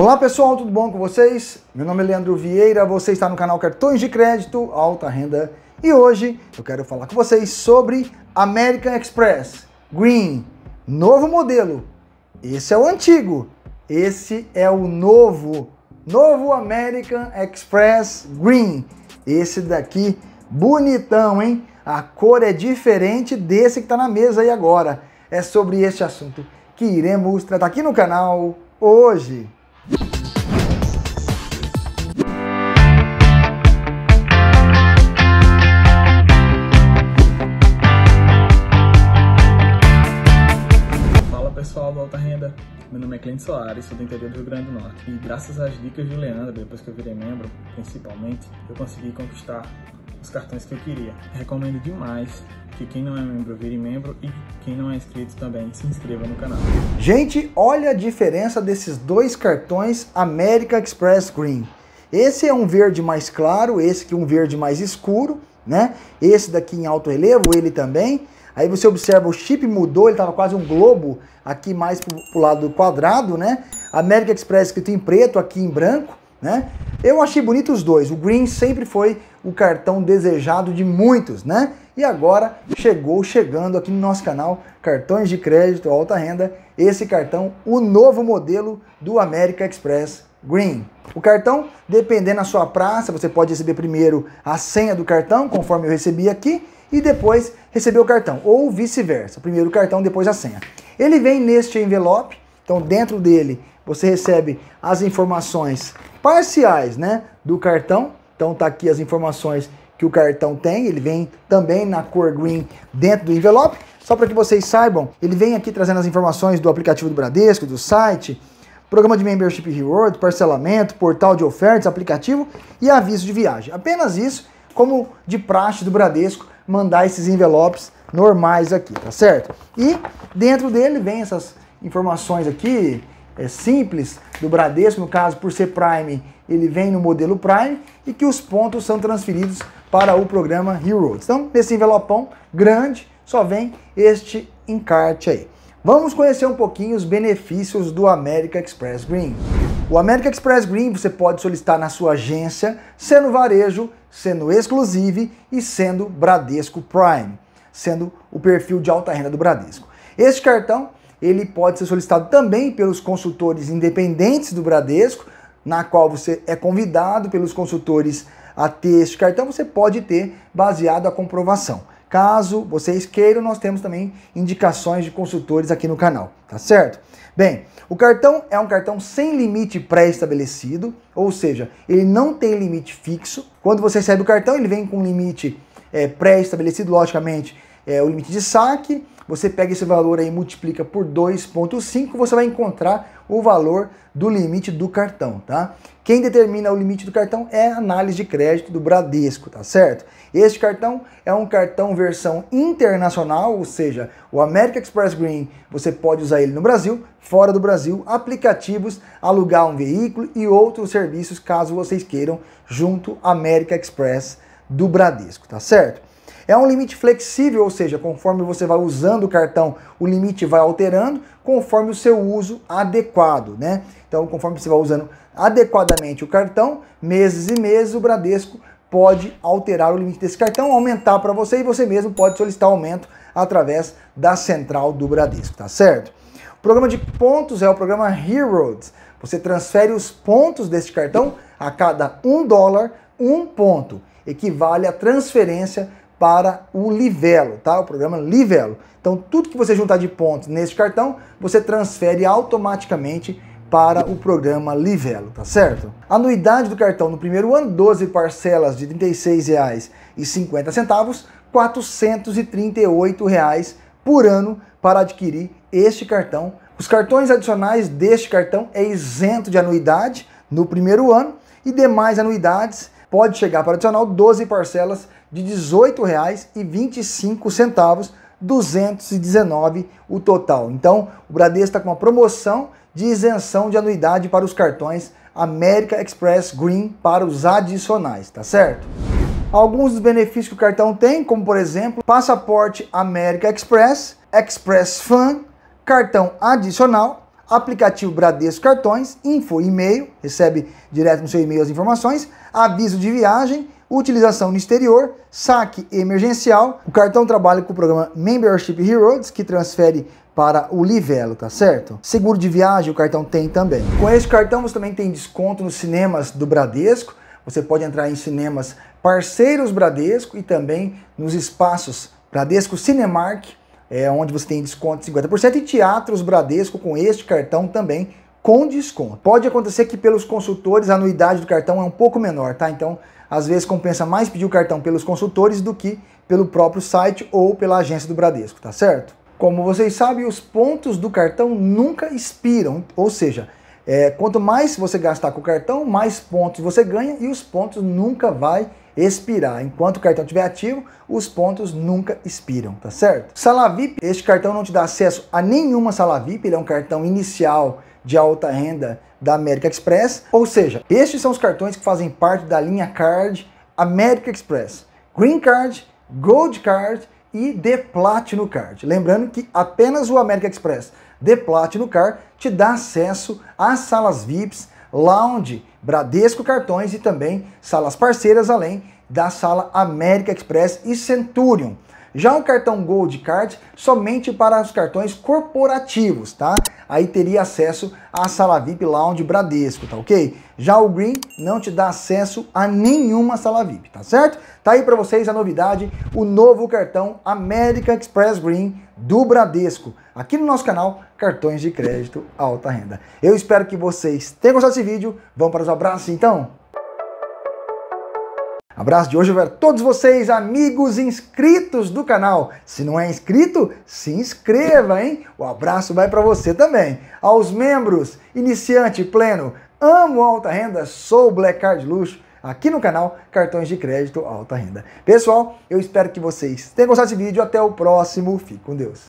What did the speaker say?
Olá pessoal, tudo bom com vocês? Meu nome é Leandro Vieira, você está no canal Cartões de Crédito Alta Renda e hoje eu quero falar com vocês sobre American Express Green, novo modelo. Esse é o antigo, esse é o novo, novo American Express Green. Esse daqui, bonitão, hein? A cor é diferente desse que está na mesa aí agora. É sobre este assunto que iremos tratar aqui no canal hoje. pessoal do Alta Renda! Meu nome é Clente Soares, sou do interior do Rio Grande do Norte e graças às dicas de Leandro, depois que eu virei membro, principalmente, eu consegui conquistar os cartões que eu queria. Recomendo demais que quem não é membro vire membro e quem não é inscrito também se inscreva no canal. Gente, olha a diferença desses dois cartões América Express Green. Esse é um verde mais claro, esse que é um verde mais escuro, né? Esse daqui em alto relevo, ele também. Aí você observa, o chip mudou, ele estava quase um globo, aqui mais para o lado quadrado, né? América Express escrito em preto, aqui em branco, né? Eu achei bonito os dois. O Green sempre foi o cartão desejado de muitos, né? E agora chegou chegando aqui no nosso canal Cartões de Crédito Alta Renda, esse cartão, o novo modelo do América Express Green. O cartão, dependendo da sua praça, você pode receber primeiro a senha do cartão, conforme eu recebi aqui, e depois receber o cartão, ou vice-versa, primeiro o cartão, depois a senha. Ele vem neste envelope, então dentro dele você recebe as informações parciais, né, do cartão. Então tá aqui as informações que o cartão tem, ele vem também na cor green dentro do envelope. Só para que vocês saibam, ele vem aqui trazendo as informações do aplicativo do Bradesco, do site, programa de membership reward, parcelamento, portal de ofertas, aplicativo e aviso de viagem. Apenas isso, como de praxe do Bradesco, mandar esses envelopes normais aqui, tá certo? E dentro dele vem essas informações aqui, é simples, do Bradesco, no caso, por ser Prime, ele vem no modelo Prime, e que os pontos são transferidos para o programa Heroes. Então, nesse envelopão grande, só vem este encarte aí. Vamos conhecer um pouquinho os benefícios do America Express Green. O America Express Green você pode solicitar na sua agência, sendo varejo, sendo Exclusive e sendo Bradesco Prime, sendo o perfil de alta renda do Bradesco. Este cartão ele pode ser solicitado também pelos consultores independentes do Bradesco, na qual você é convidado pelos consultores a ter este cartão, você pode ter baseado a comprovação. Caso vocês queiram, nós temos também indicações de consultores aqui no canal, tá certo? Bem, o cartão é um cartão sem limite pré-estabelecido, ou seja, ele não tem limite fixo. Quando você recebe o cartão, ele vem com um limite é, pré-estabelecido, logicamente, é, o limite de saque, você pega esse valor aí e multiplica por 2.5, você vai encontrar o valor do limite do cartão, tá? Quem determina o limite do cartão é a análise de crédito do Bradesco, tá certo? Este cartão é um cartão versão internacional, ou seja, o American Express Green, você pode usar ele no Brasil, fora do Brasil, aplicativos, alugar um veículo e outros serviços caso vocês queiram junto American Express do Bradesco, tá certo? É um limite flexível, ou seja, conforme você vai usando o cartão, o limite vai alterando conforme o seu uso adequado, né? Então, conforme você vai usando adequadamente o cartão, meses e meses o Bradesco pode alterar o limite desse cartão, aumentar para você e você mesmo pode solicitar aumento através da central do Bradesco, tá certo? O programa de pontos é o programa Heroes. Você transfere os pontos deste cartão a cada um dólar, um ponto, equivale à transferência para o Livelo, tá? O programa Livelo. Então, tudo que você juntar de pontos nesse cartão, você transfere automaticamente para o programa Livelo, tá certo? anuidade do cartão no primeiro ano, 12 parcelas de R$ 36,50, R$ 438,00 por ano para adquirir este cartão. Os cartões adicionais deste cartão é isento de anuidade no primeiro ano e demais anuidades pode chegar para adicional 12 parcelas de R$ 18,25, 219 o total. Então, o Bradesco está com uma promoção de isenção de anuidade para os cartões América Express Green para os adicionais, tá certo? Alguns dos benefícios que o cartão tem, como por exemplo, passaporte América Express, Express Fan, cartão adicional, aplicativo Bradesco Cartões, info e-mail, recebe direto no seu e-mail as informações, aviso de viagem, utilização no exterior, saque emergencial. O cartão trabalha com o programa Membership Heroes, que transfere para o Livelo, tá certo? Seguro de viagem o cartão tem também. Com esse cartão você também tem desconto nos cinemas do Bradesco. Você pode entrar em cinemas parceiros Bradesco e também nos espaços Bradesco Cinemark é, onde você tem desconto de 50%, e teatros Bradesco com este cartão também com desconto. Pode acontecer que pelos consultores a anuidade do cartão é um pouco menor, tá? Então, às vezes compensa mais pedir o cartão pelos consultores do que pelo próprio site ou pela agência do Bradesco, tá certo? Como vocês sabem, os pontos do cartão nunca expiram, ou seja, é, quanto mais você gastar com o cartão, mais pontos você ganha e os pontos nunca vai expirar. Enquanto o cartão estiver ativo, os pontos nunca expiram, tá certo? Sala VIP, este cartão não te dá acesso a nenhuma sala VIP, ele é um cartão inicial de alta renda da América Express, ou seja, estes são os cartões que fazem parte da linha Card América Express. Green Card, Gold Card e The Platinum Card. Lembrando que apenas o América Express The Platinum Card te dá acesso às salas VIPs, Lounge, Bradesco Cartões e também salas parceiras, além da sala América Express e Centurion. Já o cartão Gold Card somente para os cartões corporativos, tá? Aí teria acesso à sala VIP Lounge Bradesco, tá ok? Já o Green não te dá acesso a nenhuma sala VIP, tá certo? Tá aí para vocês a novidade, o novo cartão American Express Green do Bradesco, aqui no nosso canal Cartões de Crédito Alta Renda. Eu espero que vocês tenham gostado desse vídeo. Vamos para os abraços então? Abraço de hoje para todos vocês, amigos inscritos do canal. Se não é inscrito, se inscreva, hein? O abraço vai para você também. Aos membros, iniciante pleno, amo alta renda, sou Black Card Luxo aqui no canal Cartões de Crédito Alta Renda. Pessoal, eu espero que vocês tenham gostado desse vídeo. Até o próximo. Fique com Deus.